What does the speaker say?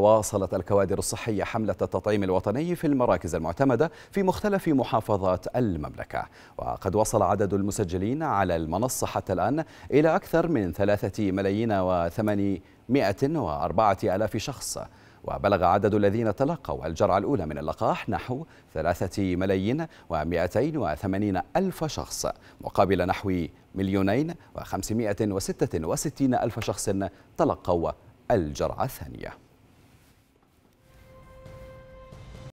واصلت الكوادر الصحية حملة التطعيم الوطني في المراكز المعتمدة في مختلف محافظات المملكة وقد وصل عدد المسجلين على المنصة حتى الآن إلى أكثر من ثلاثة ملايين وثمانمائة وأربعة ألاف شخص وبلغ عدد الذين تلقوا الجرعة الأولى من اللقاح نحو ثلاثة ملايين ومائتين وثمانين ألف شخص مقابل نحو مليونين وخمسمائة وستة وستين ألف شخص تلقوا الجرعة الثانية